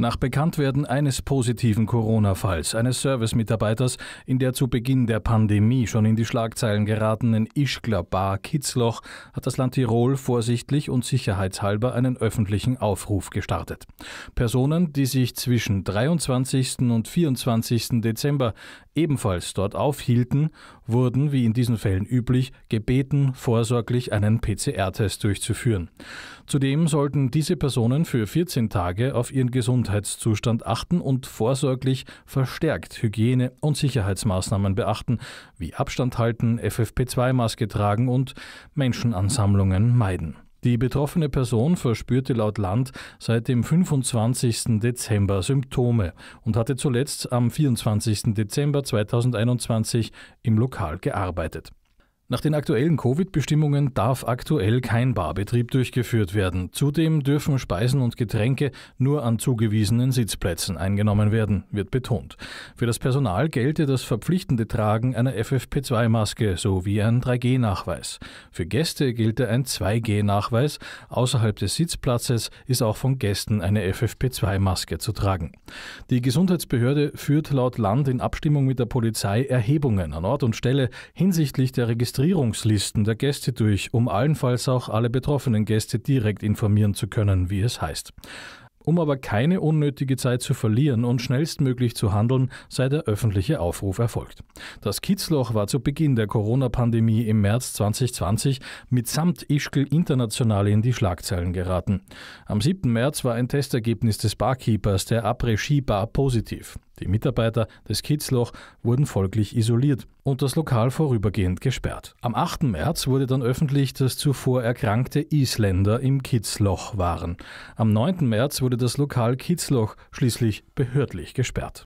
Nach Bekanntwerden eines positiven Corona-Falls eines Servicemitarbeiters in der zu Beginn der Pandemie schon in die Schlagzeilen geratenen Ischgler Bar Kitzloch hat das Land Tirol vorsichtlich und sicherheitshalber einen öffentlichen Aufruf gestartet. Personen, die sich zwischen 23. und 24. Dezember ebenfalls dort aufhielten, wurden, wie in diesen Fällen üblich, gebeten, vorsorglich einen PCR-Test durchzuführen. Zudem sollten diese Personen für 14 Tage auf ihren Gesundheitszustand Gesundheitszustand achten und vorsorglich verstärkt Hygiene- und Sicherheitsmaßnahmen beachten, wie Abstand halten, FFP2-Maske tragen und Menschenansammlungen meiden. Die betroffene Person verspürte laut Land seit dem 25. Dezember Symptome und hatte zuletzt am 24. Dezember 2021 im Lokal gearbeitet. Nach den aktuellen Covid-Bestimmungen darf aktuell kein Barbetrieb durchgeführt werden. Zudem dürfen Speisen und Getränke nur an zugewiesenen Sitzplätzen eingenommen werden, wird betont. Für das Personal gelte das verpflichtende Tragen einer FFP2-Maske sowie ein 3G-Nachweis. Für Gäste gelte ein 2G-Nachweis. Außerhalb des Sitzplatzes ist auch von Gästen eine FFP2-Maske zu tragen. Die Gesundheitsbehörde führt laut Land in Abstimmung mit der Polizei Erhebungen an Ort und Stelle hinsichtlich der Registrierung Registrierungslisten der Gäste durch, um allenfalls auch alle betroffenen Gäste direkt informieren zu können, wie es heißt. Um aber keine unnötige Zeit zu verlieren und schnellstmöglich zu handeln, sei der öffentliche Aufruf erfolgt. Das Kitzloch war zu Beginn der Corona-Pandemie im März 2020 mitsamt Ischgl international in die Schlagzeilen geraten. Am 7. März war ein Testergebnis des Barkeepers der Après-Ski-Bar positiv. Die Mitarbeiter des Kitzloch wurden folglich isoliert und das Lokal vorübergehend gesperrt. Am 8. März wurde dann öffentlich, dass zuvor erkrankte Isländer im Kitzloch waren. Am 9. März wurde das Lokal Kitzloch schließlich behördlich gesperrt.